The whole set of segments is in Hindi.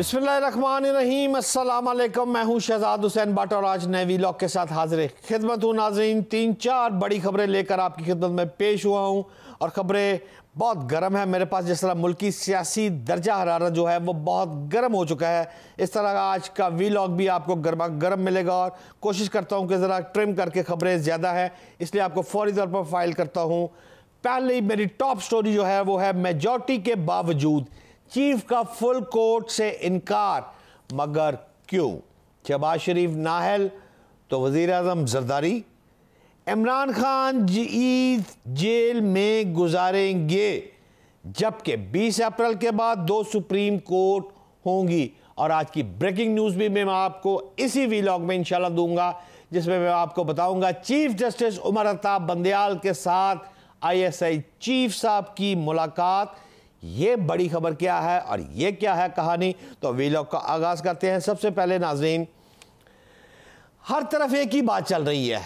बिस्मिल्लाम मैं हूं शहजाद हुसैन भट और आज नए वीलॉग के साथ हाजिर खिदमत हूं नाजरीन तीन चार बड़ी खबरें लेकर आपकी खिदमत में पेश हुआ हूं और ख़बरें बहुत गर्म है मेरे पास जिस तरह मुल्क सियासी दर्जा हरारत जो है वो बहुत गर्म हो चुका है इस तरह का आज का वीलॉग भी आपको गर्मा गर्म मिलेगा और कोशिश करता हूँ कि ज़रा ट्रिम करके ख़बरें ज़्यादा हैं इसलिए आपको फौरी तौर पर फाइल करता हूँ पहले मेरी टॉप स्टोरी जो है वो है मेजॉरिटी के बावजूद चीफ का फुल कोर्ट से इनकार मगर क्यों शहबाज शरीफ नाहल तो वजीर अजम जरदारी इमरान खान ईद जेल में गुजारेंगे जबकि 20 अप्रैल के बाद दो सुप्रीम कोर्ट होंगी और आज की ब्रेकिंग न्यूज़ भी मैं आपको इसी वीलॉग में इंशाल्लाह दूंगा जिसमें मैं आपको बताऊंगा चीफ जस्टिस उमर अताब बंदयाल के साथ आईएसआई चीफ साहब की मुलाकात ये बड़ी खबर क्या है और ये क्या है कहानी तो वीलॉग का आगाज़ करते हैं सबसे पहले नाजरीन हर तरफ एक ही बात चल रही है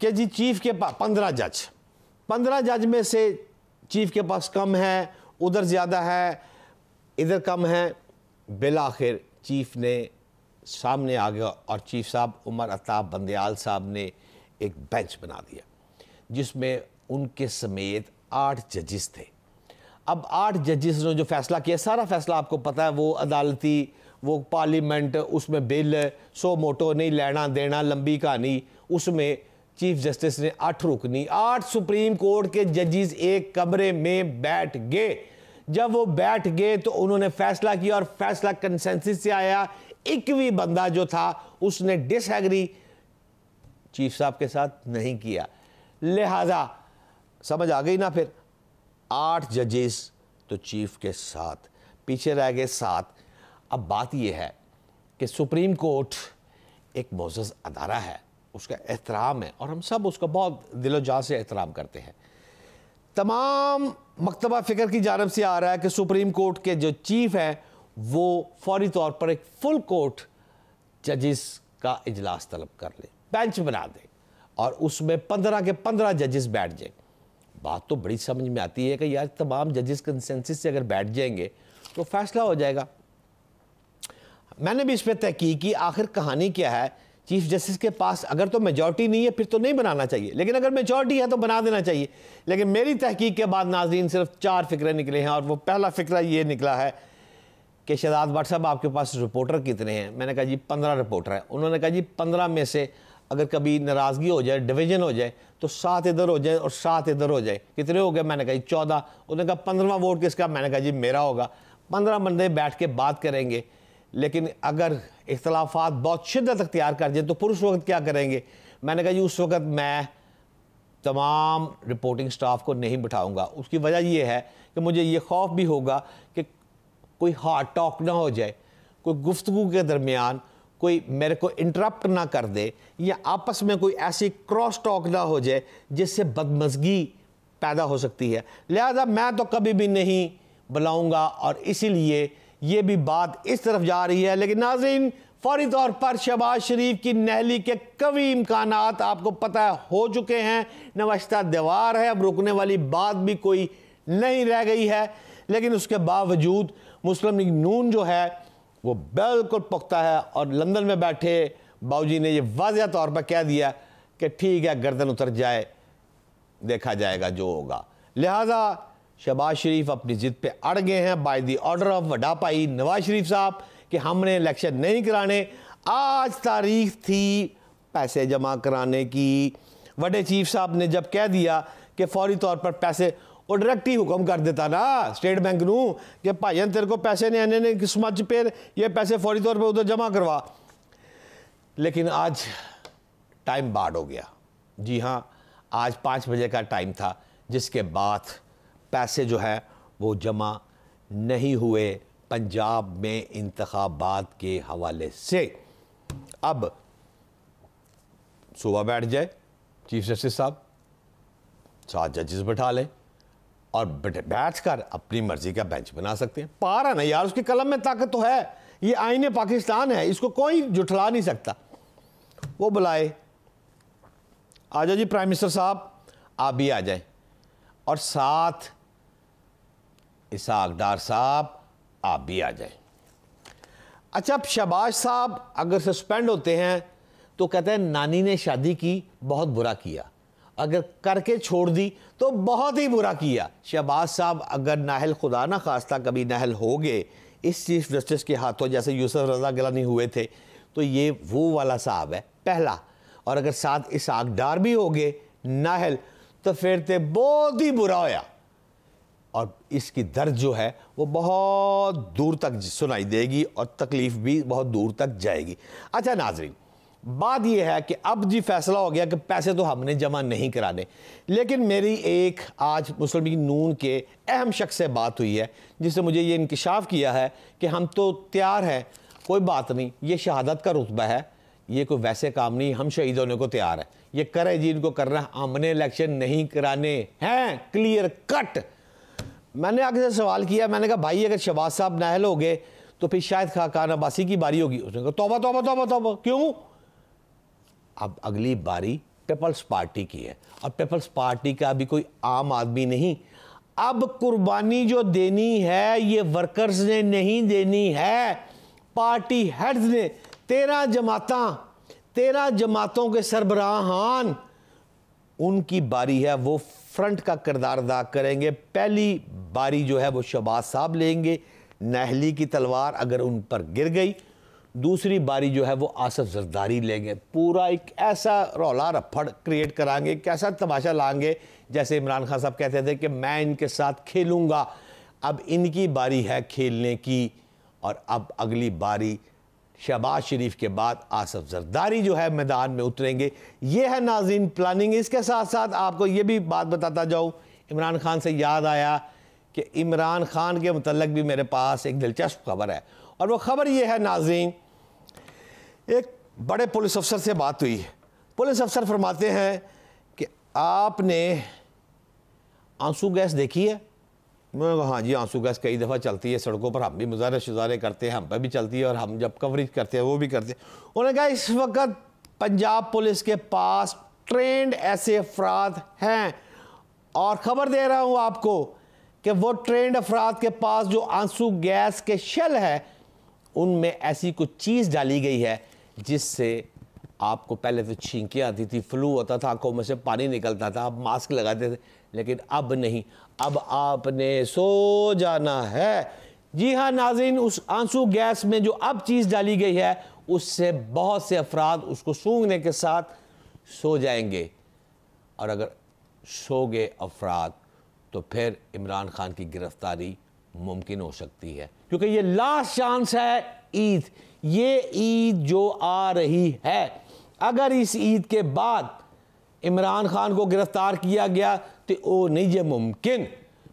कि जी चीफ के पास पंद्रह जज पंद्रह जज में से चीफ के पास कम है उधर ज़्यादा है इधर कम है बिलाखिर चीफ ने सामने आ गया और चीफ साहब उमर अताब बंदयाल साहब ने एक बेंच बना दिया जिसमें उनके समेत आठ जजिस थे अब आठ जजेस ने जो फैसला किया सारा फैसला आपको पता है वो अदालती वो पार्लियामेंट उसमें बिल सो मोटो नहीं लेना देना लंबी कहानी उसमें चीफ जस्टिस ने आठ रुकनी आठ सुप्रीम कोर्ट के जजिस एक कमरे में बैठ गए जब वो बैठ गए तो उन्होंने फैसला किया और फैसला कंसेंसिस से आया एक भी बंदा जो था उसने डिसएग्री चीफ साहब के साथ नहीं किया लिहाजा समझ आ गई ना फिर आठ जजेस तो चीफ के साथ पीछे रह गए सात अब बात यह है कि सुप्रीम कोर्ट एक मोजस अदारा है उसका एहतराम है और हम सब उसका बहुत दिलो जान से एहतराम करते हैं तमाम मकतबा फ़िक्र की जानब से आ रहा है कि सुप्रीम कोर्ट के जो चीफ हैं वो फौरी तौर पर एक फुल कोर्ट जजिस का इजलास तलब कर ले बेंच बना दे और उसमें पंद्रह के पंद्रह जजिस बैठ जाए बात तो बड़ी समझ में आती है कि यार तमाम जजेस कंसेंसिस से अगर बैठ जाएंगे तो फैसला हो जाएगा मैंने भी इस पर तहकी की आखिर कहानी क्या है चीफ जस्टिस के पास अगर तो मेजॉरिटी नहीं है फिर तो नहीं बनाना चाहिए लेकिन अगर मेजॉरिटी है तो बना देना चाहिए लेकिन मेरी तहकीक के बाद नाजरीन सिर्फ चार फ़िक्रे निकले हैं और वो पहला फ़िक्रा ये निकला है कि शहजाद भट्ट साहब आपके पास रिपोर्टर कितने हैं मैंने कहा जी पंद्रह रिपोर्टर हैं उन्होंने कहा जी पंद्रह में से अगर कभी नाराज़गी हो जाए डिवीजन हो जाए तो सात इधर हो जाए और सात इधर हो जाए कितने हो गए मैंने कहा चौदह उन्होंने कहा पंद्रवा वोट किसका मैंने कहा जी मेरा होगा पंद्रह बंदे बैठ के बात करेंगे लेकिन अगर इख्तलाफात बहुत शिदत अख्तियार कर जाए तो फिर उस वक्त क्या करेंगे मैंने कहा जी उस वक्त मैं तमाम रिपोर्टिंग स्टाफ को नहीं बिठाऊंगा उसकी वजह यह है कि मुझे ये खौफ भी होगा कि कोई हार्ड टॉक ना हो जाए कोई गुफ्तु के दरमियान कोई मेरे को इंटरप्ट ना कर दे या आपस में कोई ऐसी क्रॉस टॉक ना हो जाए जिससे बदमजगी पैदा हो सकती है लिहाजा मैं तो कभी भी नहीं बुलाऊंगा और इसीलिए ये भी बात इस तरफ जा रही है लेकिन नाजरीन फौरी तौर पर शहबाज शरीफ की नहली के कवि इम्कान आपको पता है हो चुके हैं नवशता दीवार है अब रुकने वाली बात भी कोई नहीं रह गई है लेकिन उसके बावजूद मुस्लिम लीग नून जो है वो बिल्कुल पुख्ता है और लंदन में बैठे बाबूजी ने ये वाजह तौर पर कह दिया कि ठीक है गर्दन उतर जाए देखा जाएगा जो होगा लिहाजा शहबाज शरीफ अपनी ज़िद पे अड़ गए हैं बाय दी ऑर्डर ऑफ वडापाई नवाज शरीफ साहब कि हमने इलेक्शन नहीं कराने आज तारीख थी पैसे जमा कराने की वडे चीफ साहब ने जब कह दिया कि फौरी तौर पर पैसे वो डायरेक्ट ही हुक्म कर देता ना स्टेट बैंक न कि भाई तेरे को पैसे ने आने ने ਕਿਸਮਤ ਚ ये पैसे फौरी तौर पर उधर जमा करवा लेकिन आज टाइम बाढ़ हो गया जी हाँ आज पाँच बजे का टाइम था जिसके बाद पैसे जो है वो जमा नहीं हुए पंजाब में इंतबात के हवाले से अब सुबह बैठ जाए चीफ जस्टिस साहब सात जजेस बैठा लें और बैठ कर अपनी मर्जी का बेंच बना सकते हैं पारा ना यार उसकी कलम में ताकत तो है ये आईने पाकिस्तान है इसको कोई जुठला नहीं सकता वो बुलाए आ जाओ जी प्राइम मिनिस्टर साहब आप भी आ जाए और साथ इसाक डार साहब आप भी आ जाए अच्छा अब शबाज साहब अगर सस्पेंड होते हैं तो कहते हैं नानी ने शादी की बहुत बुरा किया अगर करके छोड़ दी तो बहुत ही बुरा किया शहबाज साहब अगर नाहल खुदा ना खास्ता कभी नाहल हो गए इस चीफ जस्टिस के हाथों जैसे यूसुफ रजा गिलानी हुए थे तो ये वो वाला साहब है पहला और अगर साथ इसहाक डार भी हो गए नाहल तो फिर तो बहुत ही बुरा होया और इसकी दर्द जो है वो बहुत दूर तक सुनाई देगी और तकलीफ़ भी बहुत दूर तक जाएगी अच्छा नाजरीन बात यह है कि अब जी फैसला हो गया कि पैसे तो हमने जमा नहीं कराने लेकिन मेरी एक आज मुस्लिम नून के अहम शख्स से बात हुई है जिसने मुझे ये इंकशाफ किया है कि हम तो तैयार हैं कोई बात नहीं ये शहादत का रुतबा है ये कोई वैसे काम नहीं हम शहीद होने को तैयार हैं ये करें जी इनको करना हमने इलेक्शन नहीं कराने हैं क्लियर कट मैंने आगे से सवाल किया मैंने कहा भाई अगर शबाज साहब नाहल हो गए तो फिर शायद खाकान अब्बासी की बारी होगी उसने कहा तोबा तोबा तोबा तोबा क्यों अब अगली बारी पीपल्स पार्टी की है और पीपल्स पार्टी का अभी कोई आम आदमी नहीं अब कुर्बानी जो देनी है ये वर्कर्स ने नहीं देनी है पार्टी हेड्स ने तेरह जमात तेरह जमातों के सरबराहान उनकी बारी है वो फ्रंट का किरदार अदा करेंगे पहली बारी जो है वो शबाज साहब लेंगे नहली की तलवार अगर उन पर गिर गई दूसरी बारी जो है वो आसफ जरदारी लेंगे पूरा एक ऐसा रौला रफड़ क्रिएट कराएंगे एक ऐसा तमाशा लाएंगे जैसे इमरान खान साहब कहते थे कि मैं इनके साथ खेलूँगा अब इनकी बारी है खेलने की और अब अगली बारी शहबाज शरीफ के बाद आसफ जरदारी जो है मैदान में उतरेंगे ये है नाजीन प्लानिंग इसके साथ साथ आपको ये भी बात बताता जाऊँ इमरान खान से याद आया कि इमरान खान के मतलब भी मेरे पास एक दिलचस्प खबर है और वो ख़बर ये है नाजीन एक बड़े पुलिस अफसर से बात हुई है पुलिस अफसर फरमाते हैं कि आपने आंसू गैस देखी है मैं हाँ जी आंसू गैस कई दफ़ा चलती है सड़कों पर हम भी मुजारे शुजारे करते हैं हम पर भी चलती है और हम जब कवरेज करते हैं वो भी करते हैं उन्होंने कहा इस वक्त पंजाब पुलिस के पास ट्रेंड ऐसे अफराद हैं और ख़बर दे रहा हूँ आपको कि वो ट्रेंड अफराद के पास जो आंसू गैस के शल है उनमें ऐसी कुछ चीज़ डाली गई है जिससे आपको पहले तो छींकी आती थी फ्लू होता था आंखों में से पानी निकलता था आप मास्क लगाते थे लेकिन अब नहीं अब आपने सो जाना है जी हाँ नाजिन उस आंसू गैस में जो अब चीज़ डाली गई है उससे बहुत से अफराद उसको सूंघने के साथ सो जाएंगे और अगर सो गए अफराद तो फिर इमरान खान की गिरफ्तारी मुमकिन हो सकती है क्योंकि ये लास्ट चांस है ईद ये ईद जो आ रही है अगर इस ईद के बाद इमरान खान को गिरफ़्तार किया गया तो वो नहीं ये मुमकिन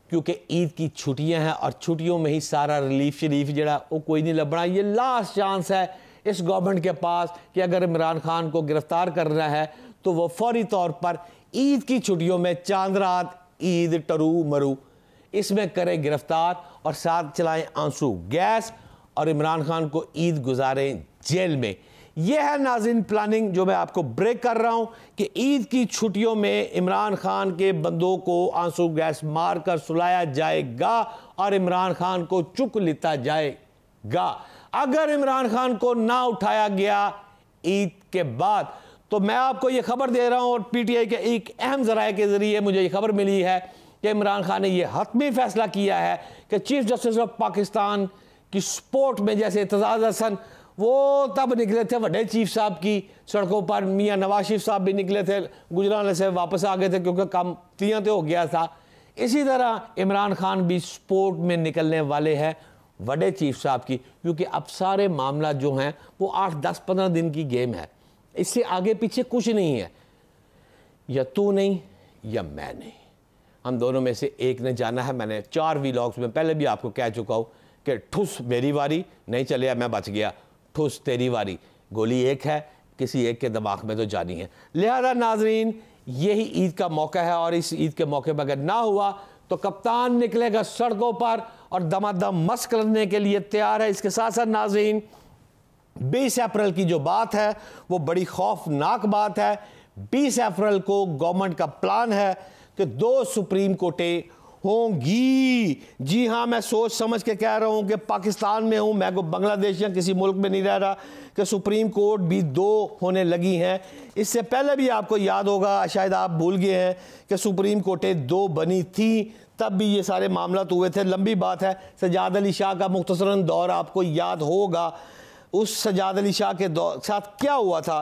क्योंकि ईद की छुट्टियां हैं और छुट्टियों में ही सारा रिलीफ शरीफ जरा वो कोई नहीं लबना ये लास्ट चांस है इस गवर्नमेंट के पास कि अगर इमरान खान को गिरफ़्तार करना है तो वह फौरी तौर पर ईद की छुट्टियों में चांद रात ईद टरू मरू इसमें करें गिरफ़्तार और साथ चलाएं आंसू गैस और इमरान खान को ईद गुजारें जेल में यह है नाजिन प्लानिंग जो मैं आपको ब्रेक कर रहा हूं कि ईद की छुट्टियों में इमरान खान के बंदों को आंसू गैस मार कर सुलाया जाएगा और इमरान खान को चुक लिता जाएगा अगर इमरान खान को ना उठाया गया ईद के बाद तो मैं आपको यह खबर दे रहा हूँ और पी टी आई के एक अहम जराए के ज़रिए मुझे यह खबर मिली है कि इमरान खान ने यह हतमी फैसला किया है कि चीफ जस्टिस ऑफ पाकिस्तान कि स्पोर्ट में जैसे एतजाज हसन वो तब निकले थे वडे चीफ साहब की सड़कों पर मियाँ नवाज शरीफ साहब भी निकले थे गुजराने से वापस आ गए थे क्योंकि काम तियाँ तो हो गया था इसी तरह इमरान खान भी स्पोर्ट में निकलने वाले हैं वडे चीफ साहब की क्योंकि अब सारे मामला जो हैं वो आठ दस पंद्रह दिन की गेम है इससे आगे पीछे कुछ नहीं है या तू नहीं या मैं नहीं हम दोनों में से एक ने जाना है मैंने चार वी में पहले भी आपको कह चुका हूँ कि ठुस मेरी वारी नहीं चले मैं बच गया ठुस तेरी वारी गोली एक है किसी एक के दिमाग में तो जानी है लिहाजा नाजरीन यही ईद का मौका है और इस ईद के मौके पर अगर ना हुआ तो कप्तान निकलेगा सड़कों पर और दमादम मस्क करने के लिए तैयार है इसके साथ साथ नाजरीन बीस अप्रैल की जो बात है वो बड़ी खौफनाक बात है बीस अप्रैल को गवर्नमेंट का प्लान है कि दो सुप्रीम कोर्टें होंगी जी हाँ मैं सोच समझ के कह रहा हूँ कि पाकिस्तान में हूँ मैं को बांग्लादेश या किसी मुल्क में नहीं रह रहा कि सुप्रीम कोर्ट भी दो होने लगी हैं इससे पहले भी आपको याद होगा शायद आप भूल गए हैं कि सुप्रीम कोर्टें दो बनी थी तब भी ये सारे मामला तो हुए थे लंबी बात है सजाद अली शाह का मुख्तसरा दौर आपको याद होगा उस सजाद अली शाह के दौर साथ क्या हुआ था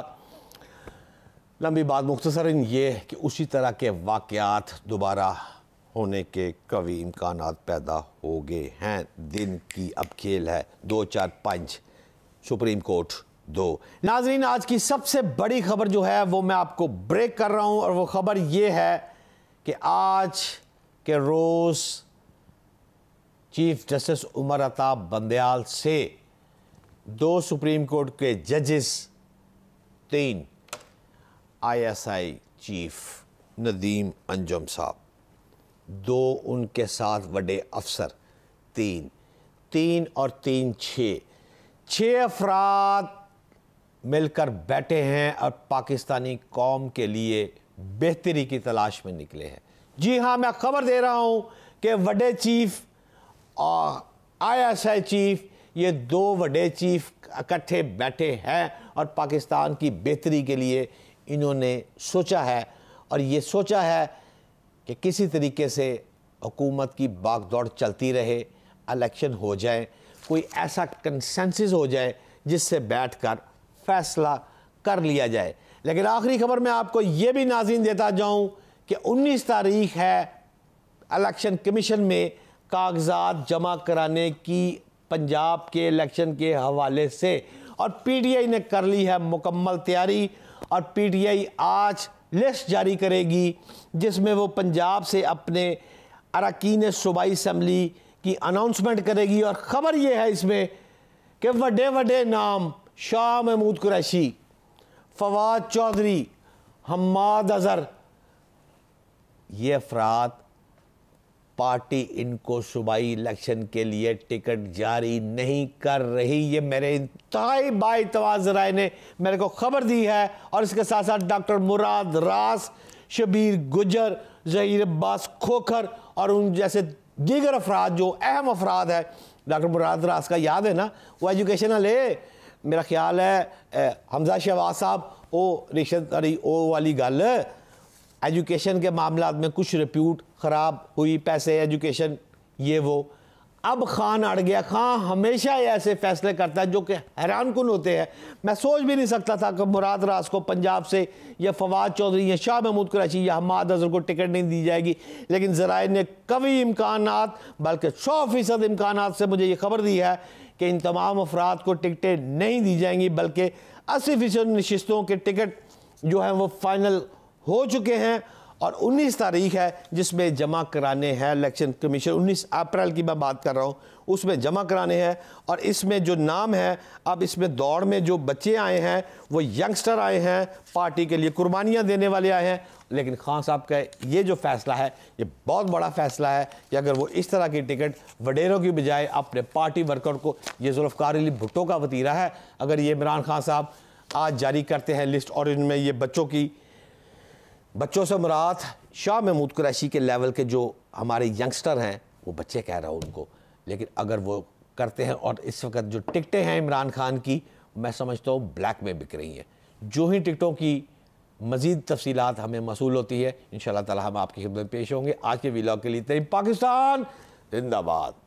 लंबी बात मुख्तसरा ये कि उसी तरह के वाक़ दोबारा होने के कभी इम्कान पैदा हो गए हैं दिन की अब खेल है दो चार पाँच सुप्रीम कोर्ट दो नाजरीन आज की सबसे बड़ी खबर जो है वो मैं आपको ब्रेक कर रहा हूँ और वो खबर ये है कि आज के रोज़ चीफ जस्टिस उमर अताब बंदयाल से दो सुप्रीम कोर्ट के जजेस तीन आईएसआई चीफ नदीम अंजम साहब दो उनके साथ बड़े अफसर तीन तीन और तीन छः छः अफराद मिलकर बैठे हैं और पाकिस्तानी कौम के लिए बेहतरी की तलाश में निकले हैं जी हाँ मैं खबर दे रहा हूँ कि वडे चीफ और आईएसआई चीफ ये दो वडे चीफ इकट्ठे बैठे हैं और पाकिस्तान की बेहतरी के लिए इन्होंने सोचा है और ये सोचा है कि किसी तरीके से हुकूमत की बागदौड़ चलती रहे इलेक्शन हो जाए कोई ऐसा कंसेंसिस हो जाए जिससे बैठ कर फैसला कर लिया जाए लेकिन आखिरी खबर में आपको ये भी नाजिन देता जाऊँ कि उन्नीस तारीख है इलेक्शन कमीशन में कागजात जमा कराने की पंजाब के इलेक्शन के हवाले से और पीटीआई ने कर ली है मुकम्मल तैयारी और पीटीआई आज लिस्ट जारी करेगी जिसमें वो पंजाब से अपने अरकान सूबाई इसम्बली की अनाउंसमेंट करेगी और ख़बर ये है इसमें कि वडे वडे नाम शाह महमूद कुरैशी फवाद चौधरी हमाद अजहर ये अफराद पार्टी इनको सूबाई इलेक्शन के लिए टिकट जारी नहीं कर रही ये मेरे इंतहाई बातवा राय ने मेरे को खबर दी है और इसके साथ साथ डॉक्टर मुराद रास शबीर गुजर जहीर अब्बास खोखर और उन जैसे दीगर अफराद जो अहम अफराद है डॉक्टर मुराद रास का याद है ना वो एजुकेशन ले मेरा ख्याल है हमजा शहबाज साहब ओ रिश्त अरे ओ वाली गल एजुकेशन के मामला में कुछ रिप्यूट ख़राब हुई पैसे एजुकेशन ये वो अब खान अड़ गया खान हमेशा ऐसे फैसले करता है जो कि हैरान कन होते हैं मैं सोच भी नहीं सकता था कि मुराद रास को पंजाब से या फवाद चौधरी या शाह महमूद कराची या हमाद अजहर को टिकट नहीं दी जाएगी लेकिन जराए ने कभी इम्कान बल्कि सौ फ़ीसद इम्कान से मुझे ये खबर दी है कि इन तमाम अफराद को टिकटें नहीं दी जाएंगी बल्कि अस्सी फ़ीसद नशस्तों के टिकट जो हैं वो फ़ाइनल हो चुके हैं और 19 तारीख है जिसमें जमा कराने हैं इलेक्शन कमीशन 19 अप्रैल की मैं बात कर रहा हूँ उसमें जमा कराने हैं और इसमें जो नाम है अब इसमें दौड़ में जो बच्चे आए हैं वो यंगस्टर आए हैं पार्टी के लिए कुर्बानियाँ देने वाले आए हैं लेकिन खान साहब का ये जो फैसला है ये बहुत बड़ा फैसला है कि अगर वो इस तरह की टिकट वडेरों की बजाय अपने पार्टी वर्कर को ये जुल्फकार अली भुट्टो का वतीरा है अगर ये इमरान खान साहब आज जारी करते हैं लिस्ट और इनमें ये बच्चों की बच्चों से मुराद शाह महमूद कुरैशी के लेवल के जो हमारे यंगस्टर हैं वो बच्चे कह रहा हूँ उनको लेकिन अगर वो करते हैं और इस वक्त जो टिकटें हैं इमरान खान की मैं समझता हूँ ब्लैक में बिक रही हैं जो ही टिकटों की मज़ीद तफसीत हमें मसूल होती है इन तला हम आपकी खिदमत पेश होंगे आज के वीलॉग के लिए तरीब पाकिस्तान जिंदाबाद